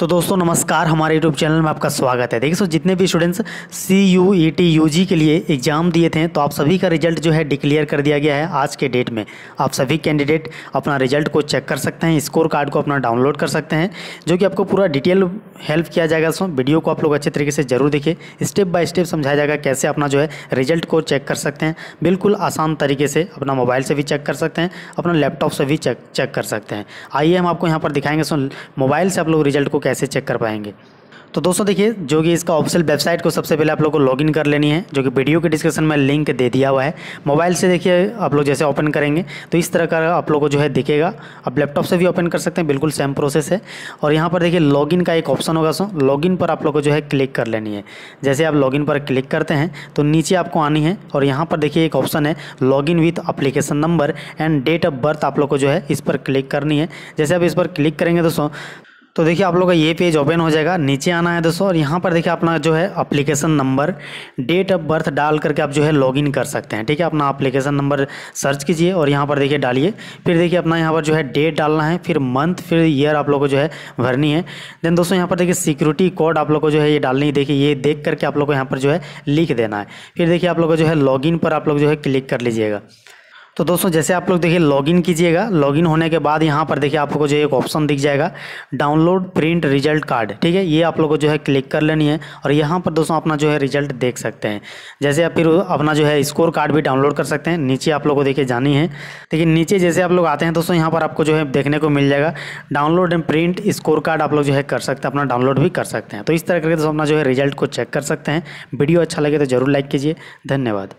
तो दोस्तों नमस्कार हमारे यूट्यूब चैनल में आपका स्वागत है देखिए सो जितने भी students C U E T U G के लिए एग्ज़ाम दिए थे तो आप सभी का रिजल्ट जो है डिक्लेयर कर दिया गया है आज के डेट में आप सभी कैंडिडेट अपना रिजल्ट को चेक कर सकते हैं स्कोर कार्ड को अपना डाउनलोड कर सकते हैं जो कि आपको पूरा डिटेल हेल्प किया जाएगा दोस्तों वीडियो को आप लोग अच्छे तरीके से जरूर देखिए स्टेप बाय स्टेप समझाया जाएगा कैसे अपना जो है रिजल्ट को चेक कर सकते हैं बिल्कुल आसान तरीके से अपना मोबाइल से भी चेक कर सकते हैं अपना लैपटॉप से भी चेक चेक कर सकते हैं आइए हम आपको यहाँ पर दिखाएंगे दोस्तों मोबाइल से आप लोग रिजल्ट को कैसे चेक कर पाएंगे तो दोस्तों देखिए जो कि इसका ऑफिशियल वेबसाइट को सबसे पहले आप लोग को लॉगिन कर लेनी है जो कि वीडियो के डिस्क्रिप्शन में लिंक दे दिया हुआ है मोबाइल से देखिए आप लोग जैसे ओपन करेंगे तो इस तरह का आप लोग को जो है दिखेगा आप लैपटॉप से भी ओपन कर सकते हैं बिल्कुल सेम प्रोसेस है और यहाँ पर देखिए लॉगिन का एक ऑप्शन होगा सो लॉगिन पर आप लोग को जो है क्लिक कर लेनी है जैसे आप लॉगिन पर क्लिक करते हैं तो नीचे आपको आनी है और यहाँ पर देखिए एक ऑप्शन है login with application number and date of birth आप लोग को जो है इस पर क्लिक करनी है जैसे आप इस पर क्लिक करेंगे दोस्तों तो देखिए आप लोग का ये पेज ओपन हो जाएगा नीचे आना है दोस्तों और यहाँ पर देखिए अपना जो है application number date of birth डाल करके आप जो है लॉगिन कर सकते हैं ठीक है अपना अप्लीकेशन नंबर सर्च कीजिए और यहाँ पर देखिए डालिए फिर देखिए अपना यहाँ पर जो है डेट डालना है फिर मंथ फिर ईयर आप लोग को जो है भरनी है देन दोस्तों यहाँ पर देखिए सिक्योरिटी कोड आप लोग को जो है ये डालनी है देखिए ये देख करके आप लोग को यहाँ पर जो है लिख देना है फिर देखिए आप लोग को जो है लॉगिन पर आप लोग जो है क्लिक कर लीजिएगा तो दोस्तों जैसे आप लोग देखिए लॉगिन कीजिएगा लॉगिन होने के बाद यहाँ पर देखिए आपको जो एक ऑप्शन दिख जाएगा डाउनलोड प्रिंट रिजल्ट कार्ड ठीक है ये आप लोग को जो है क्लिक कर लेनी है और यहाँ पर दोस्तों अपना जो है रिजल्ट देख सकते हैं जैसे आप फिर अपना जो है स्कोर कार्ड भी डाउनलोड कर सकते हैं नीचे आप लोग को देखिए जानी है देखिए नीचे जैसे आप लोग आते हैं दोस्तों यहाँ पर आपको जो है देखने को मिल जाएगा download and print score card आप लोग जो है कर सकते हैं अपना डाउनलोड भी कर सकते हैं तो इस तरह करके दोस्तों अपना जो है रिजल्ट को चेक कर सकते हैं वीडियो अच्छा लगे तो जरूर लाइक कीजिए धन्यवाद